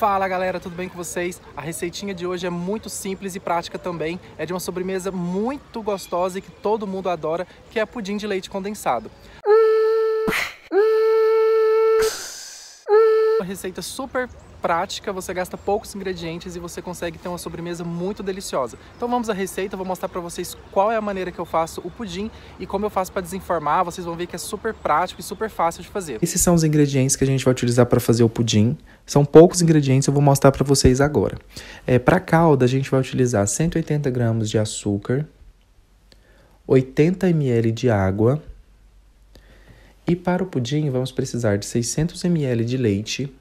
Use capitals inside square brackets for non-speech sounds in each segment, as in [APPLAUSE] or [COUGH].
Fala galera, tudo bem com vocês? A receitinha de hoje é muito simples e prática também. É de uma sobremesa muito gostosa e que todo mundo adora, que é pudim de leite condensado. Uma receita super prática, você gasta poucos ingredientes e você consegue ter uma sobremesa muito deliciosa. Então vamos à receita, vou mostrar para vocês qual é a maneira que eu faço o pudim e como eu faço para desenformar, vocês vão ver que é super prático e super fácil de fazer. Esses são os ingredientes que a gente vai utilizar para fazer o pudim. São poucos ingredientes, eu vou mostrar para vocês agora. É, para calda, a gente vai utilizar 180 gramas de açúcar, 80 ml de água, e para o pudim, vamos precisar de 600 ml de leite,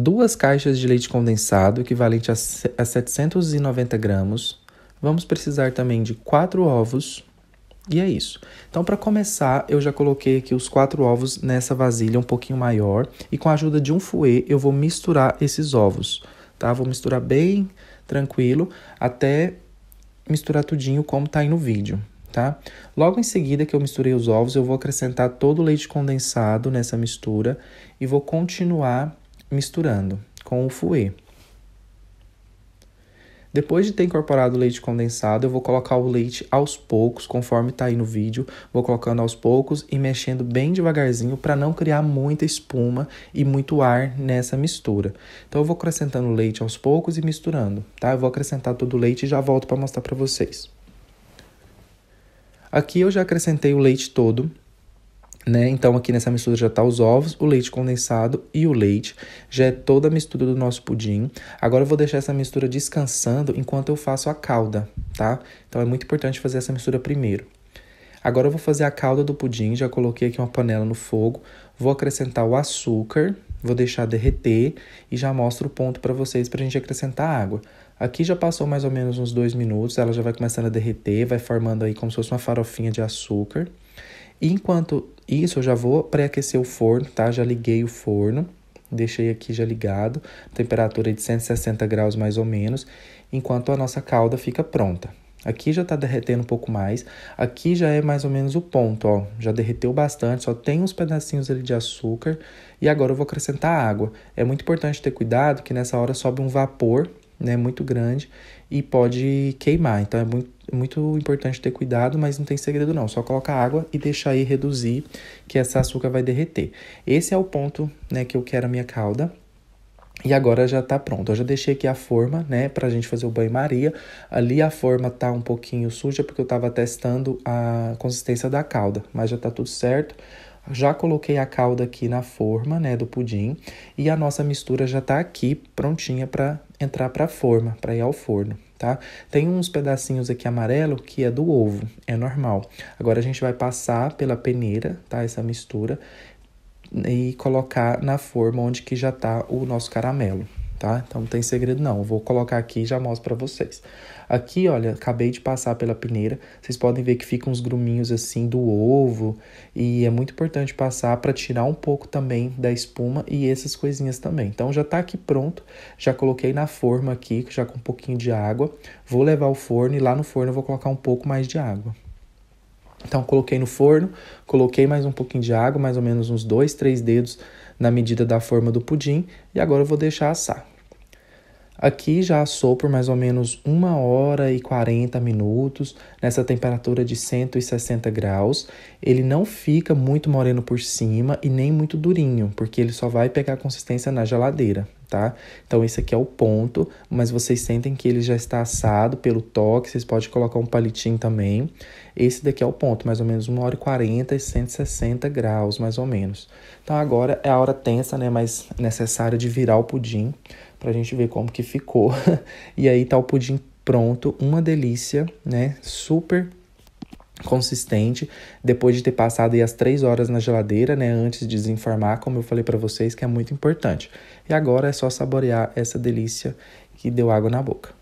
duas caixas de leite condensado, equivalente a 790 gramas. Vamos precisar também de quatro ovos. E é isso. Então, para começar, eu já coloquei aqui os quatro ovos nessa vasilha um pouquinho maior. E com a ajuda de um fouet, eu vou misturar esses ovos. Tá? Vou misturar bem tranquilo até misturar tudinho como tá aí no vídeo. Tá? Logo em seguida que eu misturei os ovos, eu vou acrescentar todo o leite condensado nessa mistura e vou continuar misturando com o fouet. Depois de ter incorporado o leite condensado, eu vou colocar o leite aos poucos, conforme está aí no vídeo. Vou colocando aos poucos e mexendo bem devagarzinho para não criar muita espuma e muito ar nessa mistura. Então eu vou acrescentando o leite aos poucos e misturando, tá? Eu vou acrescentar todo o leite e já volto para mostrar para vocês. Aqui eu já acrescentei o leite todo né? Então, aqui nessa mistura já tá os ovos, o leite condensado e o leite. Já é toda a mistura do nosso pudim. Agora eu vou deixar essa mistura descansando enquanto eu faço a calda, tá? Então, é muito importante fazer essa mistura primeiro. Agora eu vou fazer a calda do pudim, já coloquei aqui uma panela no fogo. Vou acrescentar o açúcar, vou deixar derreter e já mostro o ponto para vocês para a gente acrescentar a água. Aqui já passou mais ou menos uns dois minutos, ela já vai começando a derreter, vai formando aí como se fosse uma farofinha de açúcar enquanto isso, eu já vou pré-aquecer o forno, tá? Já liguei o forno, deixei aqui já ligado, temperatura de 160 graus mais ou menos, enquanto a nossa calda fica pronta. Aqui já tá derretendo um pouco mais, aqui já é mais ou menos o ponto, ó, já derreteu bastante, só tem uns pedacinhos ali de açúcar e agora eu vou acrescentar água. É muito importante ter cuidado que nessa hora sobe um vapor, né, muito grande e pode queimar, então é muito é muito importante ter cuidado, mas não tem segredo não. Só coloca água e deixa aí reduzir, que essa açúcar vai derreter. Esse é o ponto, né, que eu quero a minha calda. E agora já tá pronto. Eu já deixei aqui a forma, né, pra gente fazer o banho-maria. Ali a forma tá um pouquinho suja porque eu tava testando a consistência da calda, mas já tá tudo certo. Já coloquei a calda aqui na forma, né, do pudim, e a nossa mistura já tá aqui prontinha para entrar para a forma, para ir ao forno tá? Tem uns pedacinhos aqui amarelo que é do ovo, é normal. Agora a gente vai passar pela peneira, tá? Essa mistura e colocar na forma onde que já tá o nosso caramelo, tá? Então não tem segredo não, eu vou colocar aqui e já mostro para vocês. Aqui, olha, acabei de passar pela peneira, vocês podem ver que ficam uns gruminhos assim do ovo, e é muito importante passar para tirar um pouco também da espuma e essas coisinhas também. Então já tá aqui pronto, já coloquei na forma aqui, já com um pouquinho de água, vou levar ao forno e lá no forno eu vou colocar um pouco mais de água. Então, coloquei no forno, coloquei mais um pouquinho de água, mais ou menos uns dois, três dedos na medida da forma do pudim e agora eu vou deixar assar. Aqui já assou por mais ou menos 1 hora e 40 minutos, nessa temperatura de 160 graus. Ele não fica muito moreno por cima e nem muito durinho, porque ele só vai pegar consistência na geladeira, tá? Então esse aqui é o ponto, mas vocês sentem que ele já está assado pelo toque, vocês podem colocar um palitinho também. Esse daqui é o ponto, mais ou menos 1 hora e 40 e 160 graus, mais ou menos. Então agora é a hora tensa, né, mas necessária de virar o pudim para a gente ver como que ficou. [LAUGHS] e aí tá o pudim pronto, uma delícia, né? Super consistente depois de ter passado aí as três horas na geladeira, né, antes de desenformar, como eu falei para vocês que é muito importante. E agora é só saborear essa delícia que deu água na boca.